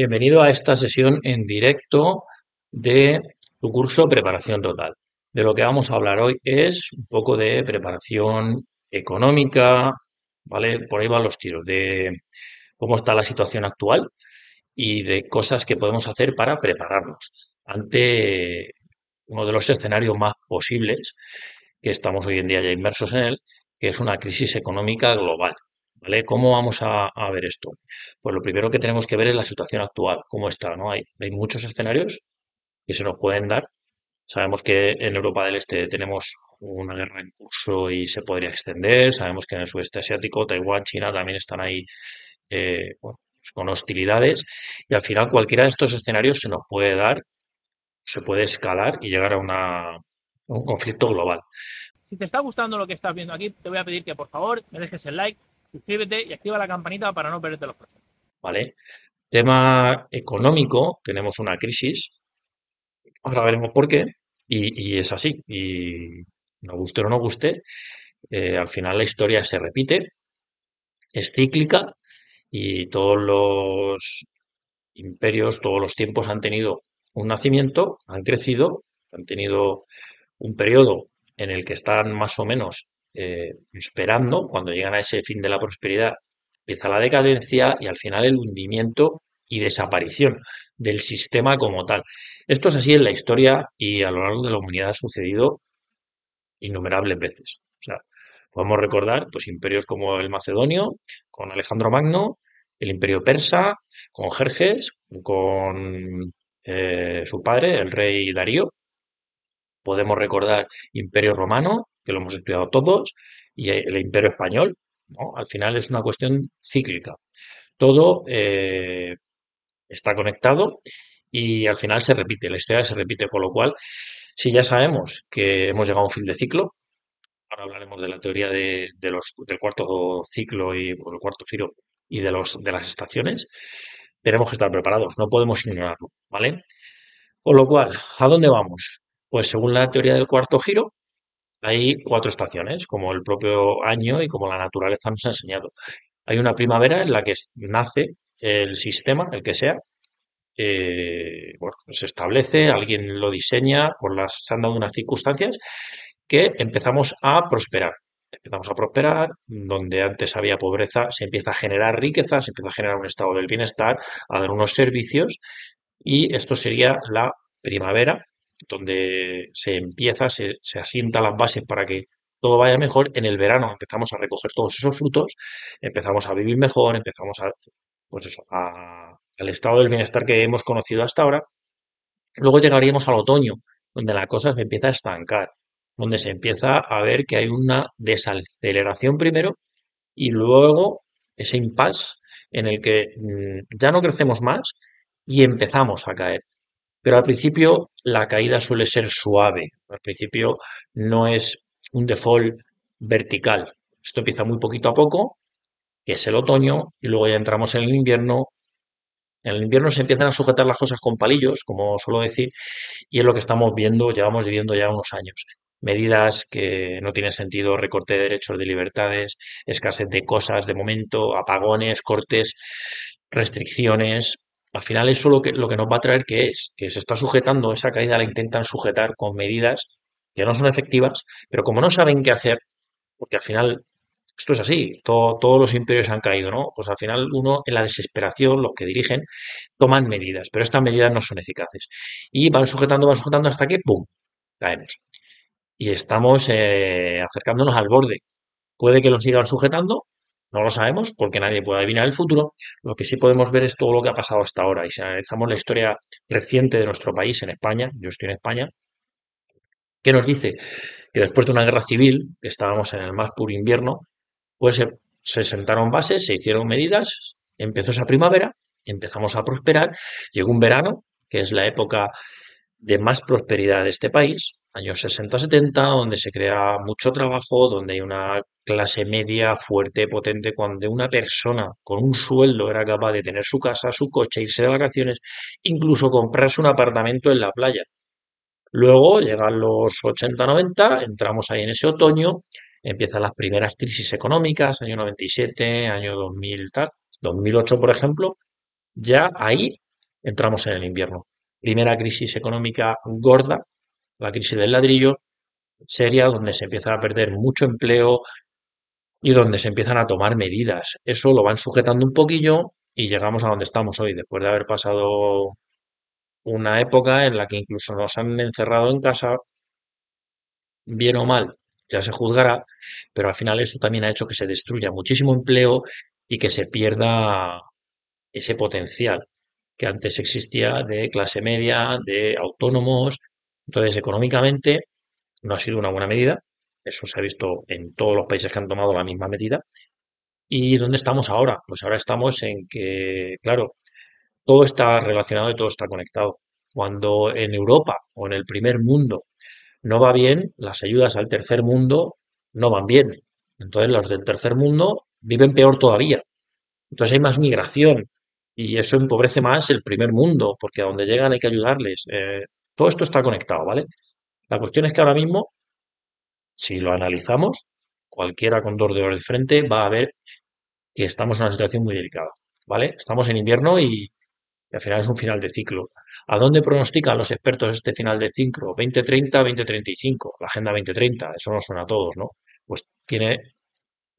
Bienvenido a esta sesión en directo de tu curso Preparación Total. De lo que vamos a hablar hoy es un poco de preparación económica, ¿vale? Por ahí van los tiros, de cómo está la situación actual y de cosas que podemos hacer para prepararnos ante uno de los escenarios más posibles que estamos hoy en día ya inmersos en él, que es una crisis económica global. ¿Vale? ¿Cómo vamos a, ver esto? Pues lo primero que tenemos que ver es la situación actual, cómo está, ¿no? Hay, muchos escenarios que se nos pueden dar. Sabemos que en Europa del Este tenemos una guerra en curso y se podría extender. Sabemos que en el sudeste asiático, Taiwán, China también están ahí eh, pues con hostilidades. Y al final cualquiera de estos escenarios se nos puede dar, se puede escalar y llegar a un conflicto global. Si te está gustando lo que estás viendo aquí, te voy a pedir que por favor me dejes el like suscríbete y activa la campanita para no perderte los próximos. Vale. Tema económico, tenemos una crisis. Ahora veremos por qué. Y, es así. Y no guste o no guste, eh, al final la historia se repite, es cíclica y todos los imperios, todos los tiempos han tenido un nacimiento, han crecido, han tenido un periodo en el que están más o menos eh, esperando, cuando llegan a ese fin de la prosperidad, empieza la decadencia y al final el hundimiento y desaparición del sistema como tal. Esto es así en la historia y a lo largo de la humanidad ha sucedido innumerables veces. podemos recordar pues, imperios como el macedonio, con Alejandro Magno, el imperio persa, con Jerjes, con eh, su padre, el rey Darío. Podemos recordar imperio romano, que lo hemos estudiado todos, y el imperio español. Al final es una cuestión cíclica. Todo eh, está conectado y al final se repite, la historia se repite, por lo cual, si ya sabemos que hemos llegado a un fin de ciclo, ahora hablaremos de la teoría de, los, del cuarto ciclo y o el cuarto giro y de, los, de las estaciones, tenemos que estar preparados, no podemos ignorarlo, ¿vale? Con lo cual, ¿a dónde vamos? Pues según la teoría del cuarto giro, hay cuatro estaciones, como el propio año y como la naturaleza nos ha enseñado. Hay una primavera en la que nace el sistema, el que sea. Eh, bueno, se establece, alguien lo diseña, por las, se han dado unas circunstancias que empezamos a prosperar. Empezamos a prosperar, donde antes había pobreza, se empieza a generar riqueza, se empieza a generar un estado del bienestar, a dar unos servicios, y esto sería la primavera donde se empieza, se, asienta las bases para que todo vaya mejor, en el verano empezamos a recoger todos esos frutos, empezamos a vivir mejor, empezamos a, pues eso, a, al estado del bienestar que hemos conocido hasta ahora. Luego llegaríamos al otoño, donde la cosa se empieza a estancar, donde se empieza a ver que hay una desaceleración primero y luego ese impasse en el que mm, ya no crecemos más y empezamos a caer. Pero al principio la caída suele ser suave, al principio no es un default vertical. Esto empieza muy poquito a poco, es el otoño, y luego ya entramos en el invierno. En el invierno se empiezan a sujetar las cosas con palillos, como suelo decir, y es lo que estamos viendo, llevamos viviendo ya unos años. Medidas que no tienen sentido, recorte de derechos de libertades, escasez de cosas de momento, apagones, cortes, restricciones, al final eso lo que, lo que nos va a traer que es que se está sujetando, esa caída la intentan sujetar con medidas que no son efectivas, pero como no saben qué hacer, porque al final esto es así, todos los imperios han caído, ¿no? Pues al final uno en la desesperación, los que dirigen, toman medidas, pero estas medidas no son eficaces. Y van sujetando, van sujetando hasta que, ¡pum!, caemos. Y estamos eh, acercándonos al borde. Puede que lo sigan sujetando no lo sabemos porque nadie puede adivinar el futuro. Lo que sí podemos ver es todo lo que ha pasado hasta ahora. Y si analizamos la historia reciente de nuestro país en España, yo estoy en España, ¿qué nos dice que después de una guerra civil, que estábamos en el más puro invierno, pues se, se sentaron bases, se hicieron medidas, empezó esa primavera, empezamos a prosperar, llegó un verano, que es la época de más prosperidad de este país, años 60-70, donde se crea mucho trabajo, donde hay una clase media fuerte, potente, cuando una persona con un sueldo era capaz de tener su casa, su coche, irse de vacaciones, incluso comprarse un apartamento en la playa. Luego llegan los 80-90, entramos ahí en ese otoño, empiezan las primeras crisis económicas, año 97, año 2000, tal, 2008, por ejemplo, ya ahí entramos en el invierno. Primera crisis económica gorda la crisis del ladrillo sería donde se empieza a perder mucho empleo y donde se empiezan a tomar medidas. Eso lo van sujetando un poquillo y llegamos a donde estamos hoy, después de haber pasado una época en la que incluso nos han encerrado en casa, bien o mal, ya se juzgará, pero al final eso también ha hecho que se destruya muchísimo empleo y que se pierda ese potencial que antes existía de clase media, de autónomos, entonces, económicamente no ha sido una buena medida. Eso se ha visto en todos los países que han tomado la misma medida. ¿Y dónde estamos ahora? Pues ahora estamos en que, claro, todo está relacionado y todo está conectado. Cuando en Europa o en el primer mundo no va bien, las ayudas al tercer mundo no van bien. Entonces los del tercer mundo viven peor todavía. Entonces hay más migración y eso empobrece más el primer mundo, porque a donde llegan hay que ayudarles. Eh, todo esto está conectado, ¿vale? La cuestión es que ahora mismo, si lo analizamos, cualquiera con dos dedos de frente va a ver que estamos en una situación muy delicada, ¿vale? Estamos en invierno y, al final es un final de ciclo. ¿A dónde pronostican los expertos este final de ciclo? 2030, 2035, la Agenda 2030, eso no suena a todos, ¿no? Pues tiene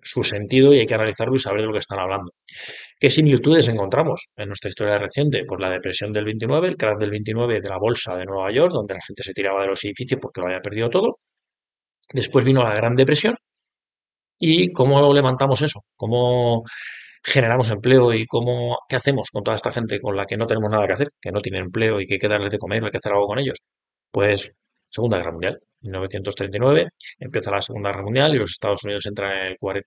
su sentido y hay que analizarlo y saber de lo que están hablando. ¿Qué similitudes encontramos en nuestra historia reciente? Pues la depresión del 29, el crash del 29 de la bolsa de Nueva York, donde la gente se tiraba de los edificios porque lo había perdido todo. Después vino la Gran Depresión. ¿Y cómo levantamos eso? ¿Cómo generamos empleo y cómo, qué hacemos con toda esta gente con la que no tenemos nada que hacer, que no tiene empleo y que hay que darles de comer, hay que hacer algo con ellos? Pues Segunda Guerra Mundial. 1939, empieza la Segunda Guerra Mundial y los Estados Unidos entran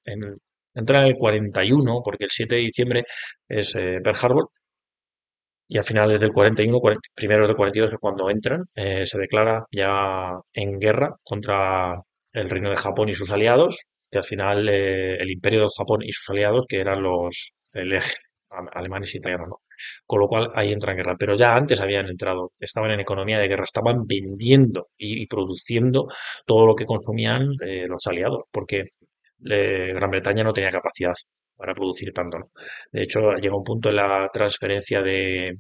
en el, en el 41, porque el 7 de diciembre es eh, Pearl Harbor, y a finales del 41, primero primeros del 42 es cuando entran, eh, se declara ya en guerra contra el Reino de Japón y sus aliados, que al final eh, el Imperio de Japón y sus aliados, que eran los el eje, alemanes y italianos, con lo cual ahí entra en guerra. Pero ya antes habían entrado, estaban en economía de guerra, estaban vendiendo y, produciendo todo lo que consumían eh, los aliados, porque eh, Gran Bretaña no tenía capacidad para producir tanto. De hecho, llega un punto en la transferencia de,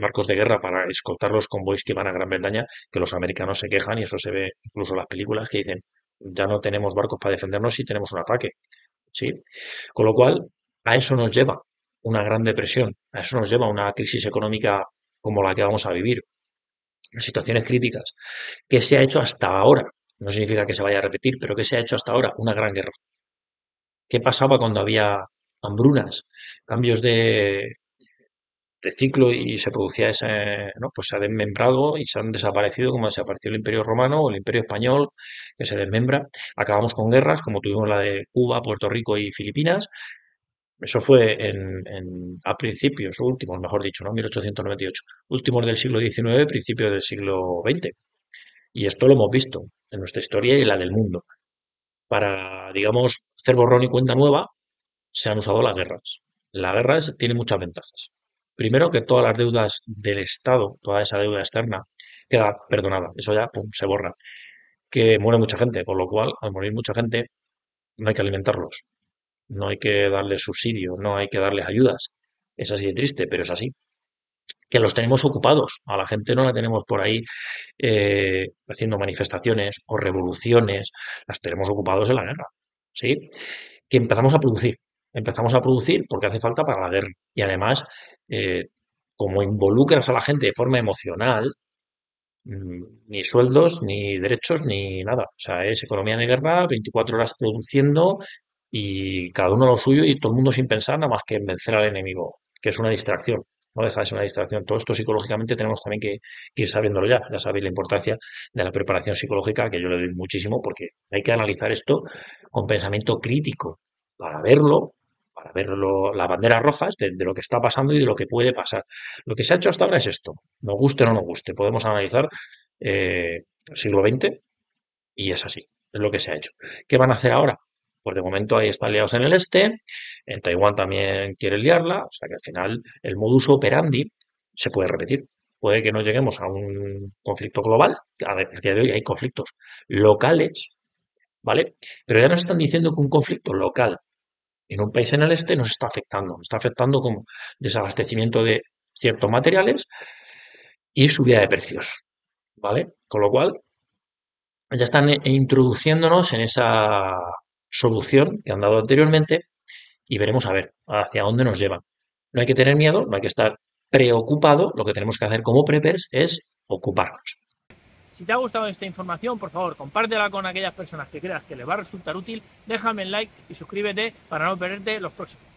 barcos de guerra para escoltar los convoys que van a Gran Bretaña, que los americanos se quejan y eso se ve incluso en las películas que dicen, ya no tenemos barcos para defendernos y tenemos un ataque. ¿Sí? Con lo cual, a eso nos lleva una gran depresión. A eso nos lleva a una crisis económica como la que vamos a vivir, situaciones críticas. ¿Qué se ha hecho hasta ahora? No significa que se vaya a repetir, pero ¿qué se ha hecho hasta ahora? Una gran guerra. ¿Qué pasaba cuando había hambrunas, cambios de, de ciclo y se producía ese, ¿no? pues se ha desmembrado y se han desaparecido como desapareció el Imperio Romano o el Imperio Español, que se desmembra. Acabamos con guerras como tuvimos la de Cuba, Puerto Rico y Filipinas eso fue en, a principios, últimos, mejor dicho, ¿no? 1898. Últimos del siglo XIX, principios del siglo XX. Y esto lo hemos visto en nuestra historia y en la del mundo. Para, digamos, hacer borrón y cuenta nueva, se han usado las guerras. Las guerras tienen tiene muchas ventajas. Primero, que todas las deudas del Estado, toda esa deuda externa, queda perdonada. Eso ya se borra. Que muere mucha gente, por lo cual, al morir mucha gente, no hay que alimentarlos no hay que darles subsidio, no hay que darles ayudas. Es así de triste, pero es así. Que los tenemos ocupados, a la gente no la tenemos por ahí eh, haciendo manifestaciones o revoluciones, las tenemos ocupados en la guerra. ¿Sí? Que empezamos a producir, empezamos a producir porque hace falta para la guerra. Y además, eh, como involucras a la gente de forma emocional, mm, ni sueldos, ni derechos, ni nada. O sea, es economía de guerra, 24 horas produciendo y cada uno lo suyo y todo el mundo sin pensar nada más que en vencer al enemigo, que es una distracción, no deja de ser una distracción. Todo esto psicológicamente tenemos también que, ir sabiéndolo ya. Ya sabéis la importancia de la preparación psicológica, que yo le doy muchísimo, porque hay que analizar esto con pensamiento crítico para verlo, para ver las banderas rojas de, lo que está pasando y de lo que puede pasar. Lo que se ha hecho hasta ahora es esto, nos guste o no nos guste, podemos analizar el eh, siglo XX y es así, es lo que se ha hecho. ¿Qué van a hacer ahora? pues de momento ahí están liados en el este, en Taiwán también quiere liarla, o sea que al final el modus operandi se puede repetir. Puede que no lleguemos a un conflicto global, a día de hoy hay conflictos locales, ¿vale? Pero ya nos están diciendo que un conflicto local en un país en el este nos está afectando, nos está afectando como desabastecimiento de ciertos materiales y subida de precios, ¿vale? Con lo cual, ya están eh, introduciéndonos en esa solución que han dado anteriormente y veremos a ver hacia dónde nos llevan. No hay que tener miedo, no hay que estar preocupado, lo que tenemos que hacer como preppers es ocuparnos. Si te ha gustado esta información, por favor, compártela con aquellas personas que creas que les va a resultar útil, déjame un like y suscríbete para no perderte los próximos.